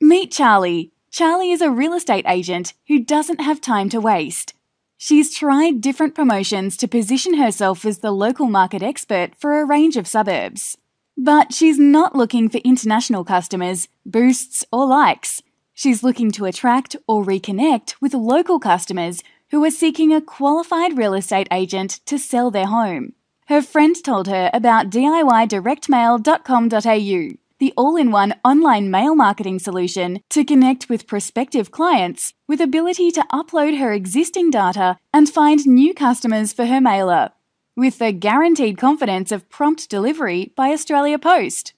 Meet Charlie. Charlie is a real estate agent who doesn't have time to waste. She's tried different promotions to position herself as the local market expert for a range of suburbs. But she's not looking for international customers, boosts, or likes. She's looking to attract or reconnect with local customers who are seeking a qualified real estate agent to sell their home. Her friend told her about DIYdirectmail.com.au the all in one online mail marketing solution to connect with prospective clients with ability to upload her existing data and find new customers for her mailer, with the guaranteed confidence of prompt delivery by Australia Post.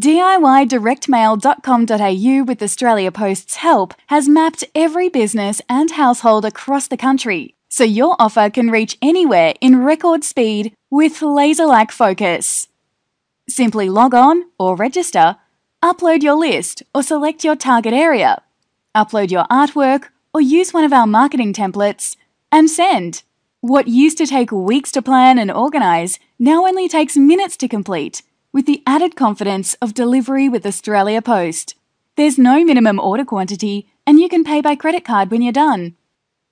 DIYdirectmail.com.au with Australia Post's help has mapped every business and household across the country so your offer can reach anywhere in record speed with laser like focus. Simply log on or register, upload your list or select your target area, upload your artwork or use one of our marketing templates, and send. What used to take weeks to plan and organise now only takes minutes to complete with the added confidence of delivery with Australia Post. There's no minimum order quantity and you can pay by credit card when you're done.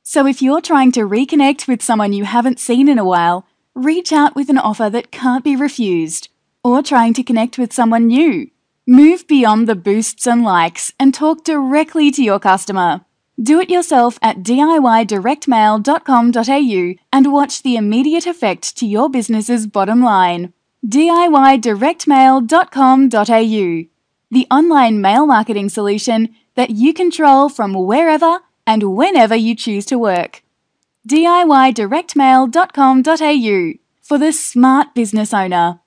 So if you're trying to reconnect with someone you haven't seen in a while, reach out with an offer that can't be refused or trying to connect with someone new. Move beyond the boosts and likes and talk directly to your customer. Do it yourself at diydirectmail.com.au and watch the immediate effect to your business's bottom line. diydirectmail.com.au, the online mail marketing solution that you control from wherever and whenever you choose to work. diydirectmail.com.au for the smart business owner.